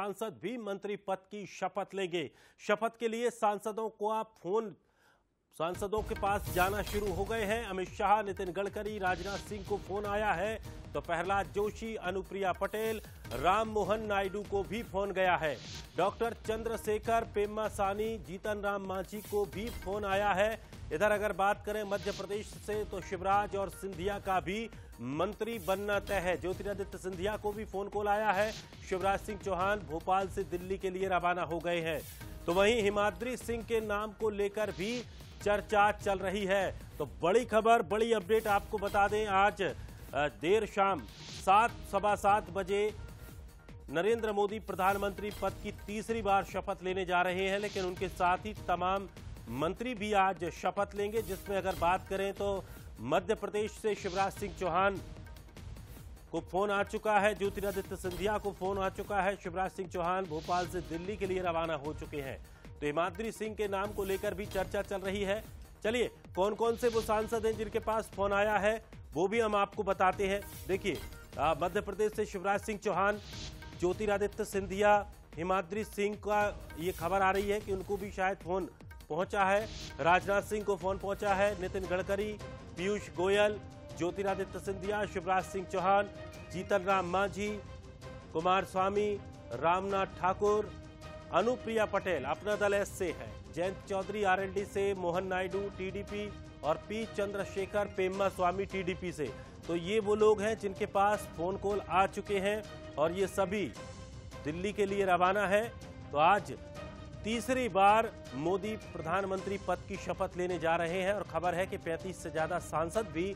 सांसद भी मंत्री पद की शपथ लेंगे शपथ के लिए सांसदों को आप फोन सांसदों के पास जाना शुरू हो गए हैं अमित शाह नितिन गडकरी राजनाथ सिंह को फोन आया है तो प्रहलाद जोशी अनुप्रिया पटेल राम मोहन नायडू को भी फोन गया है डॉक्टर चंद्रशेखर पेमा सानी जीतन राम मांझी को भी फोन आया है इधर अगर बात करें मध्य प्रदेश से तो शिवराज और सिंधिया का भी मंत्री बनना तय है ज्योतिरादित्य सिंधिया को भी फोन कॉल आया है शिवराज सिंह चौहान भोपाल से दिल्ली के लिए रवाना हो गए हैं तो वहीं हिमाद्री सिंह के नाम को लेकर भी चर्चा चल रही है तो बड़ी खबर बड़ी अपडेट आपको बता दें आज देर शाम सात सवा सात बजे नरेंद्र मोदी प्रधानमंत्री पद की तीसरी बार शपथ लेने जा रहे हैं लेकिन उनके साथ ही तमाम मंत्री भी आज शपथ लेंगे जिसमें अगर बात करें तो मध्य प्रदेश से शिवराज सिंह चौहान को फोन आ चुका है ज्योतिरादित्य सिंधिया को फोन आ चुका है शिवराज सिंह चौहान भोपाल से दिल्ली के लिए रवाना हो चुके हैं तो हिमाद्री सिंह के नाम को लेकर भी चर्चा चल रही है चलिए कौन कौन से वो सांसद हैं जिनके पास फोन आया है वो भी हम आपको बताते हैं देखिए मध्य प्रदेश से शिवराज सिंह चौहान ज्योतिरादित्य सिंधिया हिमाद्री सिंह का ये खबर आ रही है कि उनको भी शायद फोन पहुंचा है राजनाथ सिंह को फोन पहुंचा है नितिन गडकरी पीयूष गोयल ज्योतिरादित्य सिंधिया शिवराज सिंह चौहान जीतन राम मांझी कुमार स्वामी रामनाथ ठाकुर अनुप्रिया पटेल अपना दल एस से है जयंत चौधरी आरएलडी से मोहन नायडू टीडीपी और पी चंद्रशेखर पेम्मा स्वामी टीडीपी से तो ये वो लोग हैं जिनके पास फोन कॉल आ चुके हैं और ये सभी दिल्ली के लिए रवाना है तो आज तीसरी बार मोदी प्रधानमंत्री पद की शपथ लेने जा रहे हैं और खबर है कि 35 से ज्यादा सांसद भी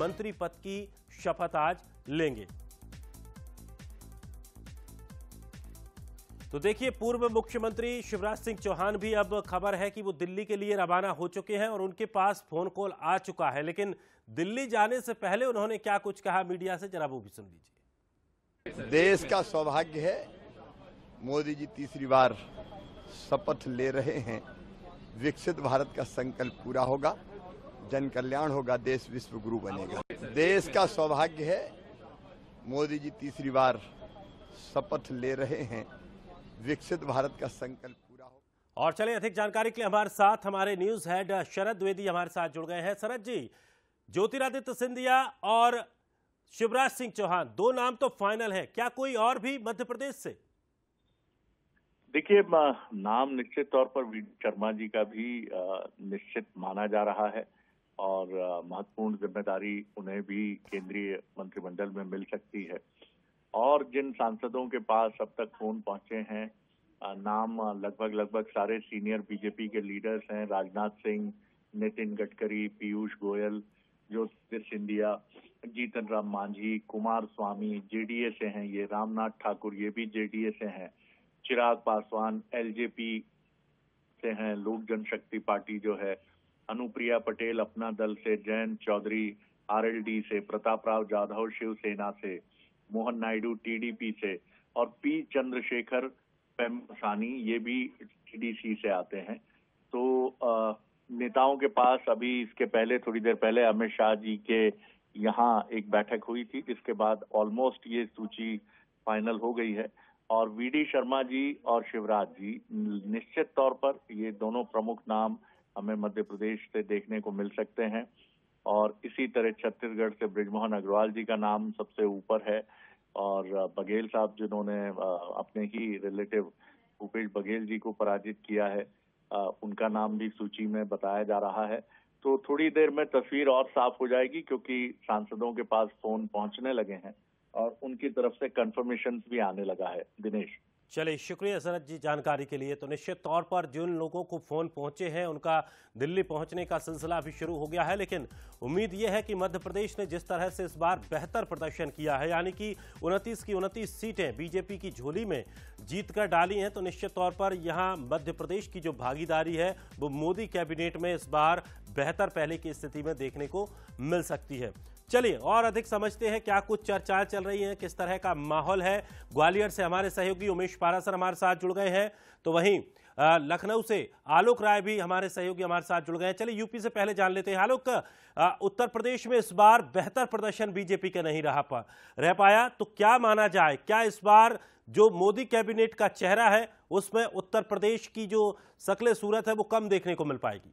मंत्री पद की शपथ आज लेंगे तो देखिए पूर्व मुख्यमंत्री शिवराज सिंह चौहान भी अब खबर है कि वो दिल्ली के लिए रवाना हो चुके हैं और उनके पास फोन कॉल आ चुका है लेकिन दिल्ली जाने से पहले उन्होंने क्या कुछ कहा मीडिया से जरा वो भी सुन लीजिए देश का सौभाग्य है मोदी जी तीसरी बार शपथ ले रहे हैं विकसित भारत का संकल्प पूरा होगा जन कल्याण होगा देश विश्व गुरु बनेगा देश का सौभाग्य है मोदी जी तीसरी बार शपथ ले रहे हैं विकसित भारत का संकल्प पूरा हो और चलिए अधिक जानकारी के लिए हमारे साथ हमारे न्यूज हेड शरद द्विवेदी हमारे साथ जुड़ गए हैं शरद जी ज्योतिरादित्य सिंधिया और शिवराज सिंह चौहान दो नाम तो फाइनल है क्या कोई और भी मध्य प्रदेश से देखिए नाम निश्चित तौर पर शर्मा जी का भी निश्चित माना जा रहा है और महत्वपूर्ण जिम्मेदारी उन्हें भी केंद्रीय मंत्रिमंडल में मिल सकती है और जिन सांसदों के पास अब तक फोन पहुंचे हैं नाम लगभग लगभग सारे सीनियर बीजेपी के लीडर्स हैं राजनाथ सिंह नितिन गडकरी पीयूष गोयल ज्योतिष सिंधिया जीतन राम मांझी कुमार स्वामी जेडीए से हैं ये रामनाथ ठाकुर ये भी जेडीए से हैं चिराग पासवान एलजेपी से हैं लोक जनशक्ति पार्टी जो है अनुप्रिया पटेल अपना दल से जयंत चौधरी आरएलडी से प्रताप राव जाधव शिवसेना से मोहन नायडू टीडीपी से और पी चंद्रशेखर पेमसानी ये भी टीडीसी से आते हैं तो नेताओं के पास अभी इसके पहले थोड़ी देर पहले अमित शाह जी के यहाँ एक बैठक हुई थी जिसके बाद ऑलमोस्ट ये सूची फाइनल हो गई है और वीडी शर्मा जी और शिवराज जी निश्चित तौर पर ये दोनों प्रमुख नाम हमें मध्य प्रदेश से देखने को मिल सकते हैं और इसी तरह छत्तीसगढ़ से ब्रिजमोहन अग्रवाल जी का नाम सबसे ऊपर है और बघेल साहब जिन्होंने अपने ही रिलेटिव भूपेश बघेल जी को पराजित किया है उनका नाम भी सूची में बताया जा रहा है तो थोड़ी देर में तस्वीर और साफ हो जाएगी क्योंकि सांसदों के पास फोन पहुंचने लगे हैं और उनकी तरफ से कंफर्मेशन भी आने लगा है दिनेश चलिए शुक्रिया सनत जी जानकारी के लिए तो निश्चित तौर पर जिन लोगों को फ़ोन पहुंचे हैं उनका दिल्ली पहुंचने का सिलसिला भी शुरू हो गया है लेकिन उम्मीद यह है कि मध्य प्रदेश ने जिस तरह से इस बार बेहतर प्रदर्शन किया है यानी कि उनतीस की उनतीस सीटें बीजेपी की झोली में जीत कर डाली हैं तो निश्चित तौर पर यहाँ मध्य प्रदेश की जो भागीदारी है वो मोदी कैबिनेट में इस बार बेहतर पहले की स्थिति में देखने को मिल सकती है चलिए और अधिक समझते हैं क्या कुछ चर्चाएं चल रही हैं किस तरह का माहौल है ग्वालियर से हमारे सहयोगी उमेश पारासर हमारे साथ जुड़ गए हैं तो वहीं लखनऊ से आलोक राय भी हमारे सहयोगी हमारे साथ जुड़ गए हैं चलिए यूपी से पहले जान लेते हैं आलोक उत्तर प्रदेश में इस बार बेहतर प्रदर्शन बीजेपी का नहीं रहा पा रह पाया तो क्या माना जाए क्या इस बार जो मोदी कैबिनेट का चेहरा है उसमें उत्तर प्रदेश की जो सकले सूरत है वो कम देखने को मिल पाएगी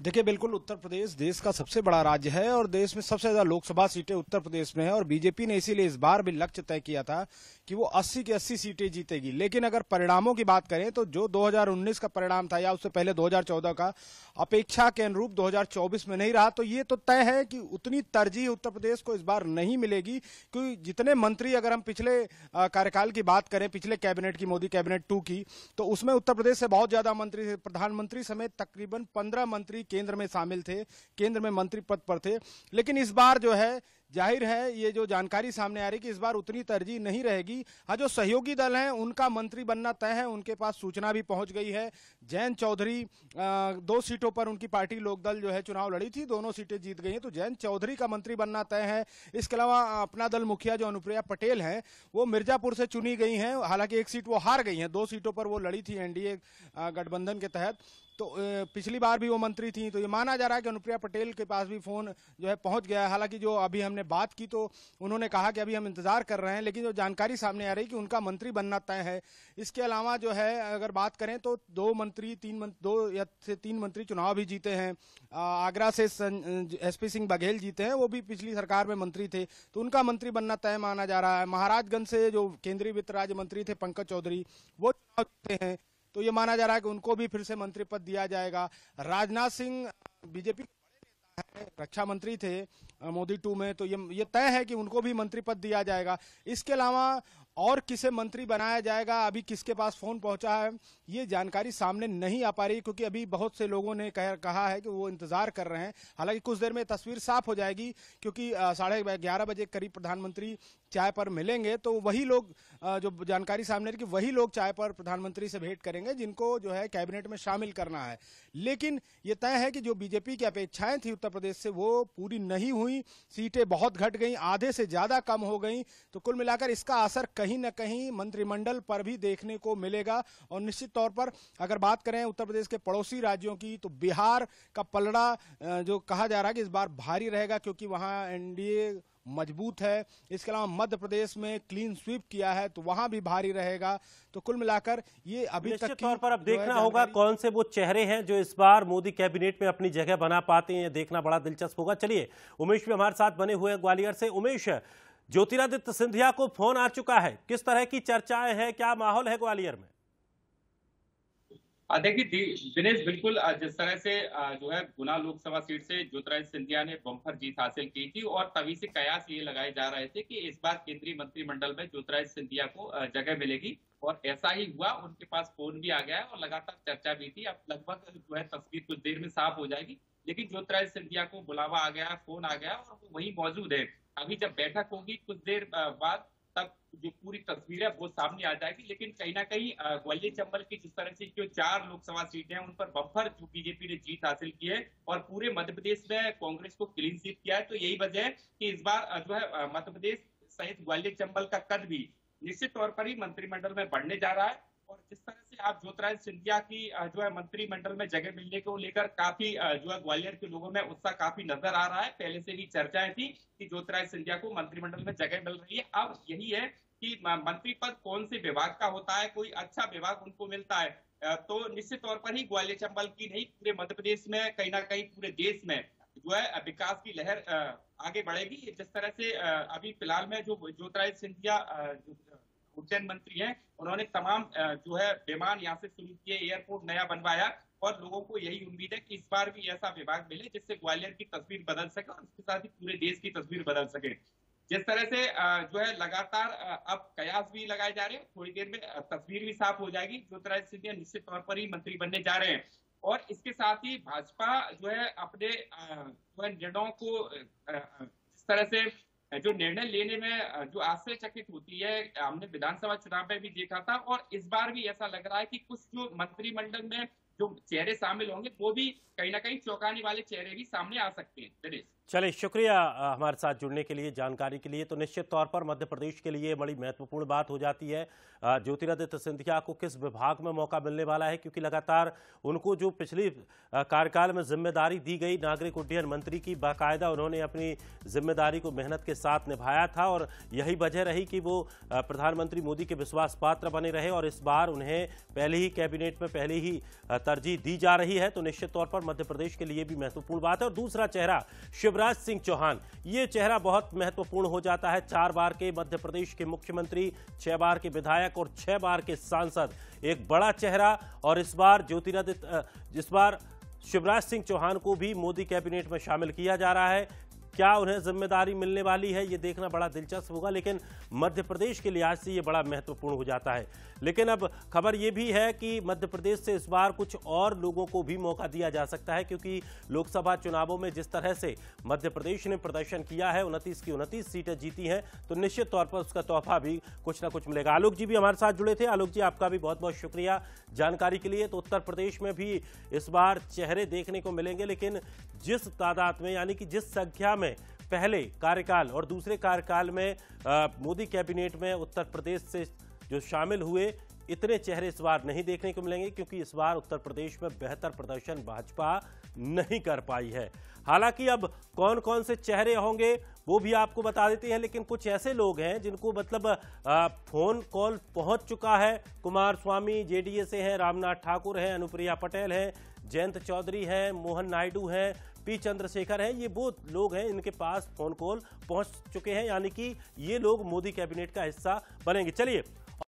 देखिए बिल्कुल उत्तर प्रदेश देश का सबसे बड़ा राज्य है और देश में सबसे ज्यादा लोकसभा सीटें उत्तर प्रदेश में है और बीजेपी ने इसीलिए इस बार भी लक्ष्य तय किया था कि वो 80 की 80 सीटें जीतेगी लेकिन अगर परिणामों की बात करें तो जो 2019 का परिणाम था या उससे पहले 2014 का अपेक्षा के अनुरूप 2024 में नहीं रहा तो ये तो तय है कि उतनी तरजीह उत्तर प्रदेश को इस बार नहीं मिलेगी क्योंकि जितने मंत्री अगर हम पिछले कार्यकाल की बात करें पिछले कैबिनेट की मोदी कैबिनेट टू की तो उसमें उत्तर प्रदेश से बहुत ज्यादा मंत्री प्रधानमंत्री समेत तकरीबन पंद्रह मंत्री केंद्र में शामिल थे केंद्र में मंत्री पद पर थे लेकिन इस बार जो है जाहिर है ये जो जानकारी सामने आ रही कि इस बार उतनी तरजीह नहीं रहेगी हाँ जो सहयोगी दल हैं उनका मंत्री बनना तय है उनके पास सूचना भी पहुंच गई है जैन चौधरी दो सीटों पर उनकी पार्टी लोकदल जो है चुनाव लड़ी थी दोनों सीटें जीत गई हैं तो जैन चौधरी का मंत्री बनना तय है इसके अलावा अपना दल मुखिया जो अनुप्रिया पटेल हैं वो मिर्जापुर से चुनी गई हैं हालांकि एक सीट वो हार गई हैं दो सीटों पर वो लड़ी थी एनडीए गठबंधन के तहत तो पिछली बार भी वो मंत्री थी तो ये माना जा रहा है कि अनुप्रिया पटेल के पास भी फोन जो है पहुंच गया है हालांकि जो अभी हमने बात की तो उन्होंने कहा कि अभी हम इंतजार कर रहे हैं लेकिन जो जानकारी सामने आ रही कि उनका मंत्री बनना तय है इसके अलावा जो है अगर बात करें तो दो मंत्री तीन दो या से तीन मंत्री चुनाव भी जीते हैं आगरा से एस सिंह बघेल जीते हैं वो भी पिछली सरकार में मंत्री थे तो उनका मंत्री बनना तय माना जा रहा है महाराजगंज से जो केंद्रीय वित्त राज्य मंत्री थे पंकज चौधरी वो चुनाव जीते हैं तो ये माना जा रहा है कि उनको भी फिर से मंत्री पद दिया जाएगा राजनाथ सिंह बीजेपी रक्षा मंत्री थे मोदी टू में तो ये ये तय है कि उनको भी मंत्री पद दिया जाएगा इसके अलावा और किसे मंत्री बनाया जाएगा अभी किसके पास फोन पहुंचा है ये जानकारी सामने नहीं आ पा रही क्योंकि अभी बहुत से लोगों ने कह, कहा है कि वो इंतजार कर रहे हैं हालांकि कुछ देर में तस्वीर साफ हो जाएगी क्योंकि साढ़े ग्यारह बजे करीब प्रधानमंत्री चाय पर मिलेंगे तो वही लोग जो जानकारी सामने कि वही लोग चाय पर प्रधानमंत्री से भेंट करेंगे जिनको जो है कैबिनेट में शामिल करना है लेकिन ये तय है कि जो बीजेपी की अपेक्षाएं थी उत्तर प्रदेश से वो पूरी नहीं हुई सीटें बहुत घट गई आधे से ज्यादा कम हो गई तो कुल मिलाकर इसका असर कहीं न कहीं मंत्रिमंडल पर भी देखने को मिलेगा और निश्चित तौर पर अगर बात करें उत्तर प्रदेश के पड़ोसी राज्यों की तो बिहार का पलड़ा जो कहा जा रहा है कि इस बार भारी रहेगा क्योंकि वहां एनडीए मजबूत है इसके अलावा मध्य प्रदेश में क्लीन स्वीप किया है तो वहां भी भारी रहेगा तो कुल मिलाकर ये अभी तक तौर पर अब देखना होगा कौन से वो चेहरे हैं जो इस बार मोदी कैबिनेट में अपनी जगह बना पाते हैं देखना बड़ा दिलचस्प होगा चलिए उमेश भी हमारे साथ बने हुए हैं ग्वालियर से उमेश ज्योतिरादित्य सिंधिया को फोन आ चुका है किस तरह की चर्चाएं हैं क्या माहौल है ग्वालियर में देखिए दिनेश बिल्कुल जिस तरह से जो है गुना लोकसभा सीट से ज्योतिराज सिंधिया ने बम्फर जीत हासिल की थी और तभी से कयास ये लगाए जा रहे थे कि इस बार केंद्रीय मंत्रिमंडल में ज्योतिराज सिंधिया को जगह मिलेगी और ऐसा ही हुआ उनके पास फोन भी आ गया और लगातार चर्चा भी थी अब लगभग जो है तस्वीर कुछ देर में साफ हो जाएगी लेकिन ज्योतिराज सिंधिया को बुलावा आ गया फोन आ गया और वो वही मौजूद है अभी जब बैठक होगी कुछ देर बाद तब जो पूरी तस्वीर है वो सामने आ जाएगी लेकिन कहीं ना कहीं ग्वालियर चंबल की जिस तरह से जो चार लोकसभा सीटें हैं उन पर बफर जो बीजेपी ने जीत हासिल की है और पूरे मध्य प्रदेश में कांग्रेस को क्लीन स्वीप किया है तो यही वजह है कि इस बार जो है मध्य प्रदेश सहित ग्वालियर चंबल का कद भी निश्चित तौर पर ही मंत्रिमंडल में बढ़ने जा रहा है और जिस तरह से आप ज्योतिराज सिंधिया की जो है मंत्रिमंडल में जगह मिलने को लेकर काफी जो है ग्वालियर के लोगों में उत्साह काफी नजर आ रहा है पहले से भी चर्चाएं थी कि ज्योतिराज सिंधिया को मंत्रिमंडल में जगह मिल रही है अब यही है कि मंत्री पद कौन से विभाग का होता है कोई अच्छा विभाग उनको मिलता है तो निश्चित तौर पर ही ग्वालियर चंबल की नहीं पूरे मध्य प्रदेश में कहीं ना कहीं पूरे देश में जो है विकास की लहर आगे बढ़ेगी जिस तरह से अभी फिलहाल में जो ज्योतिराज सिंधिया उड्डयन मंत्री हैं उन्होंने तमाम जो है विमान यहाँ से शुरू किए एयरपोर्ट नया बनवाया और लोगों को यही उम्मीद है कि इस बार भी ऐसा विभाग मिले जिससे ग्वालियर की तस्वीर बदल सके और इसके साथ ही पूरे देश की तस्वीर बदल सके जिस तरह से जो है लगातार अब कयास भी लगाए जा रहे हैं थोड़ी देर में तस्वीर भी साफ हो जाएगी जो तरह से निश्चित तौर पर ही मंत्री बनने जा रहे हैं और इसके साथ ही भाजपा जो है अपने जो है निर्णयों को इस तरह से जो निर्णय लेने में जो आश्चर्यचकित होती है हमने विधानसभा चुनाव में भी देखा था और इस बार भी ऐसा लग रहा है कि कुछ जो मंत्रिमंडल में जो चेहरे शामिल होंगे वो भी कहीं ना कहीं चौंकाने वाले चेहरे भी सामने आ सकते हैं दिनेश चले शुक्रिया हमारे साथ जुड़ने के लिए जानकारी के लिए तो निश्चित तौर पर मध्य प्रदेश के लिए बड़ी महत्वपूर्ण बात हो जाती है ज्योतिरादित्य सिंधिया को किस विभाग में मौका मिलने वाला है क्योंकि लगातार उनको जो पिछली कार्यकाल में जिम्मेदारी दी गई नागरिक उड्डयन मंत्री की बाकायदा उन्होंने अपनी जिम्मेदारी को मेहनत के साथ निभाया था और यही वजह रही कि वो प्रधानमंत्री मोदी के विश्वास पात्र बने रहे और इस बार उन्हें पहले ही कैबिनेट में पहले ही तरजीह दी जा रही है तो निश्चित तौर पर मध्य प्रदेश के लिए भी महत्वपूर्ण बात है और दूसरा चेहरा शिव शिवराज सिंह चौहान ये चेहरा बहुत महत्वपूर्ण हो जाता है चार बार के मध्य प्रदेश के मुख्यमंत्री छह बार के विधायक और छह बार के सांसद एक बड़ा चेहरा और इस बार ज्योतिरादित्य इस बार शिवराज सिंह चौहान को भी मोदी कैबिनेट में शामिल किया जा रहा है क्या उन्हें जिम्मेदारी मिलने वाली है ये देखना बड़ा दिलचस्प होगा लेकिन मध्य प्रदेश के लिहाज से ये बड़ा महत्वपूर्ण हो जाता है लेकिन अब खबर ये भी है कि मध्य प्रदेश से इस बार कुछ और लोगों को भी मौका दिया जा सकता है क्योंकि लोकसभा चुनावों में जिस तरह से मध्य प्रदेश ने प्रदर्शन किया है उनतीस की उनतीस सीटें जीती हैं तो निश्चित तौर पर उसका तोहफा भी कुछ ना कुछ मिलेगा आलोक जी भी हमारे साथ जुड़े थे आलोक जी आपका भी बहुत बहुत शुक्रिया जानकारी के लिए तो उत्तर प्रदेश में भी इस बार चेहरे देखने को मिलेंगे लेकिन जिस तादाद में यानी कि जिस संख्या में पहले कार्यकाल और दूसरे कार्यकाल में मोदी कैबिनेट में उत्तर प्रदेश से जो शामिल हुए इतने चेहरे इस बार नहीं देखने को मिलेंगे क्योंकि इस बार उत्तर प्रदेश में बेहतर प्रदर्शन भाजपा नहीं कर पाई है हालांकि अब कौन कौन से चेहरे होंगे वो भी आपको बता देते हैं लेकिन कुछ ऐसे लोग हैं जिनको मतलब फोन कॉल पहुंच चुका है कुमार स्वामी जेडीए से हैं रामनाथ ठाकुर हैं अनुप्रिया पटेल हैं जयंत चौधरी हैं मोहन नायडू हैं पी चंद्रशेखर हैं ये वो लोग हैं इनके पास फोन कॉल पहुंच चुके हैं यानी कि ये लोग मोदी कैबिनेट का हिस्सा बनेंगे चलिए